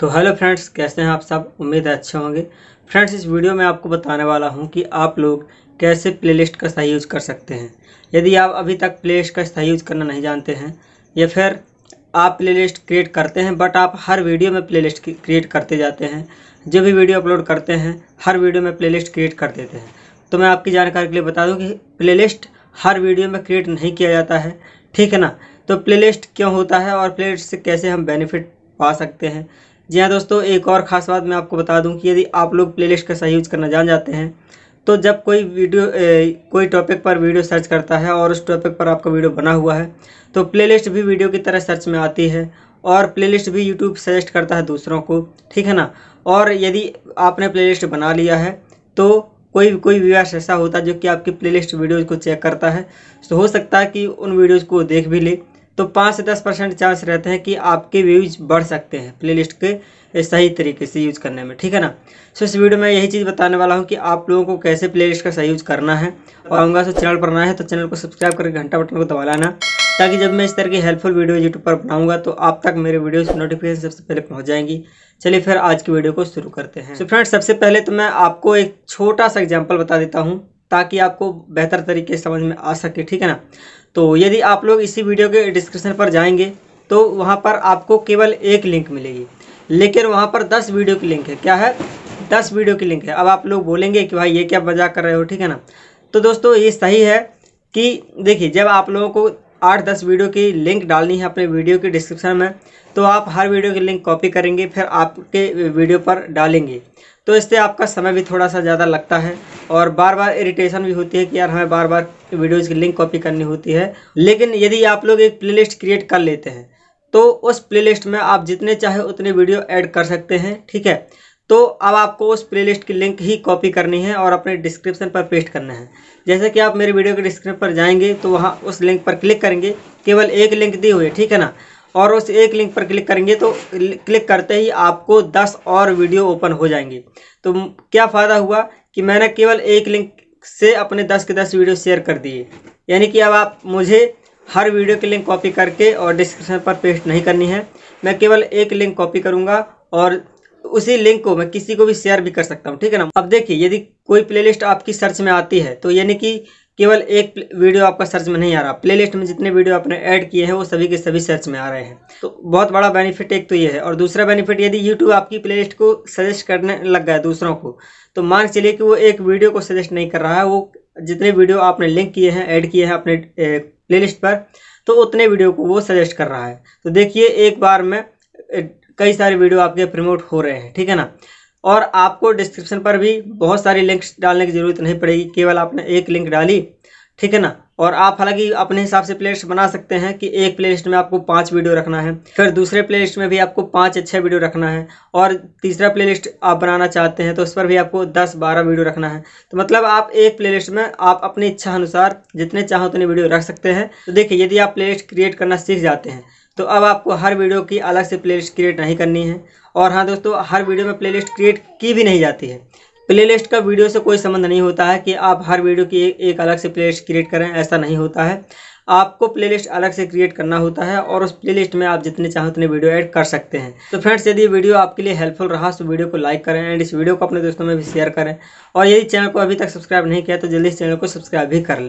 तो hello friends कैसे हैं आप सब उम्मीद है अच्छे होंगे फ्रेंड्स इस वीडियो में आपको बताने वाला हूं कि आप लोग कैसे प्लेलिस्ट का सही यूज़ कर सकते हैं यदि आप अभी तक प्लेलिस्ट का सही यूज़ करना नहीं जानते हैं या फिर आप प्लेलिस्ट क्रिएट करते हैं बट आप हर वीडियो में प्लेलिस्ट क्रिएट करते जाते हैं जो भी वीडियो अपलोड करते हैं हर वीडियो में प्लेलिस्ट क्रिएट कर देते हैं तो मैं आपकी जानकारी के लिए बता दूं कि प्लेलिस्ट हर वीडियो में क्रिएट नहीं किया जाता है ठीक है ना तो प्लेलिस्ट क्यों होता है और प्लेलिस्ट से कैसे हम बेनिफिट पा सकते हैं जी हाँ दोस्तों एक और ख़ास बात मैं आपको बता दूं कि यदि आप लोग प्लेलिस्ट का सही यूज करना जान जाते हैं तो जब कोई वीडियो ए, कोई टॉपिक पर वीडियो सर्च करता है और उस टॉपिक पर आपका वीडियो बना हुआ है तो प्लेलिस्ट भी वीडियो की तरह सर्च में आती है और प्लेलिस्ट भी यूट्यूब सजेस्ट करता है दूसरों को ठीक है ना और यदि आपने प्ले बना लिया है तो कोई कोई व्यूअर्स ऐसा होता है जो कि आपकी प्लेलिस्ट वीडियोज़ को चेक करता है तो हो सकता है कि उन वीडियोज़ को देख भी ले तो पाँच से दस परसेंट चांस रहते हैं कि आपके व्यूज बढ़ सकते हैं प्लेलिस्ट के सही तरीके से यूज़ करने में ठीक है ना सो इस वीडियो में यही चीज़ बताने वाला हूँ कि आप लोगों को कैसे प्लेलिस्ट का सही यूज़ करना है और आऊँगा सो चैनल पर ना है तो चैनल को सब्सक्राइब करके घंटा बटन को दबा लाना ताकि जब मैं इस तरह की हेल्पफुल वीडियो यूट्यूब पर बनाऊंगा तो आप तक मेरे वीडियोस नोटिफिकेशन सबसे पहले पहुंच जाएंगी चलिए फिर आज की वीडियो को शुरू करते हैं तो so फ्रेंड्स सबसे पहले तो मैं आपको एक छोटा सा एग्जांपल बता देता हूँ ताकि आपको बेहतर तरीके से समझ में आ सके ठीक है ना तो यदि आप लोग इसी वीडियो के डिस्क्रिप्शन पर जाएंगे तो वहाँ पर आपको केवल एक लिंक मिलेगी लेकिन वहाँ पर दस वीडियो की लिंक है क्या है दस वीडियो की लिंक है अब आप लोग बोलेंगे कि भाई ये क्या मजाक कर रहे हो ठीक है ना तो दोस्तों ये सही है कि देखिए जब आप लोगों को आठ दस वीडियो की लिंक डालनी है अपने वीडियो के डिस्क्रिप्शन में तो आप हर वीडियो की लिंक कॉपी करेंगे फिर आपके वीडियो पर डालेंगे तो इससे आपका समय भी थोड़ा सा ज़्यादा लगता है और बार बार इरिटेशन भी होती है कि यार हमें बार बार वीडियोज़ की लिंक कॉपी करनी होती है लेकिन यदि आप लोग एक प्लेलिस्ट क्रिएट कर लेते हैं तो उस प्लेलिस्ट में आप जितने चाहे उतने वीडियो ऐड कर सकते हैं ठीक है तो अब आपको उस प्लेलिस्ट की लिंक ही कॉपी करनी है और अपने डिस्क्रिप्शन पर पेस्ट करना है जैसे कि आप मेरे वीडियो के डिस्क्रिप्शन पर जाएंगे तो वहाँ उस लिंक पर क्लिक करेंगे केवल एक लिंक दी हुई है ठीक है ना और उस एक लिंक पर क्लिक करेंगे तो क्लिक करते ही आपको दस और वीडियो ओपन हो जाएंगे तो क्या फ़ायदा हुआ कि मैंने केवल एक लिंक से अपने दस के दस वीडियो शेयर कर दिए यानी कि अब आप मुझे हर वीडियो के लिंक कॉपी करके और डिस्क्रिप्शन पर पेस्ट नहीं करनी है मैं केवल एक लिंक कॉपी करूँगा और उसी लिंक को मैं किसी को भी शेयर भी कर सकता हूँ ठीक है ना अब देखिए यदि कोई प्लेलिस्ट आपकी सर्च में आती है तो यानी कि केवल एक वीडियो आपका सर्च में नहीं आ रहा प्लेलिस्ट में जितने वीडियो आपने ऐड किए हैं वो सभी के सभी सर्च में आ रहे हैं तो बहुत बड़ा बेनिफिट एक तो ये है और दूसरा बेनिफिट यदि यूट्यूब आपकी प्लेलिस्ट को सजेस्ट करने लग गया दूसरों को तो मान चलिए कि वो एक वीडियो को सजेस्ट नहीं कर रहा है वो जितने वीडियो आपने लिंक किए हैं ऐड किए हैं अपने प्ले पर तो उतने वीडियो को वो सजेस्ट कर रहा है तो देखिए एक बार में कई सारे वीडियो आपके प्रमोट हो रहे हैं ठीक है ना और आपको डिस्क्रिप्शन पर भी बहुत सारी लिंक्स डालने की ज़रूरत नहीं पड़ेगी केवल आपने एक लिंक डाली ठीक है ना और आप हालांकि अपने हिसाब से प्लेलिस्ट बना सकते हैं कि एक प्लेलिस्ट में आपको पाँच वीडियो रखना है फिर दूसरे प्लेलिस्ट में भी आपको पाँच अच्छे वीडियो रखना है और तीसरा प्लेलिस्ट आप बनाना चाहते हैं तो उस पर भी आपको दस बारह वीडियो रखना है तो मतलब आप एक प्लेलिस्ट में आप अपनी इच्छा अनुसार जितने चाहो उतने वीडियो रख सकते हैं तो देखिए यदि आप प्लेलिस्ट क्रिएट करना सीख जाते हैं तो अब आपको हर वीडियो की अलग से प्लेलिस्ट क्रिएट नहीं करनी है और हाँ दोस्तों हर वीडियो में प्लेलिस्ट क्रिएट की भी नहीं जाती है प्लेलिस्ट का वीडियो से कोई संबंध नहीं होता है कि आप हर वीडियो की एक, एक अलग से प्लेलिस्ट क्रिएट करें ऐसा नहीं होता है आपको प्लेलिस्ट अलग से क्रिएट करना होता है और उस प्लेलिस्ट में आप जितने चाहें उतने वीडियो ऐड कर सकते हैं तो फ्रेंड्स यदि वीडियो आपके लिए हेल्पफुल रहा तो वीडियो को लाइक करें एंड इस वीडियो को अपने दोस्तों में भी शेयर करें और यदि चैनल को अभी तक सब्सक्राइब नहीं किया तो जल्दी इस चैनल को सब्सक्राइब भी कर लें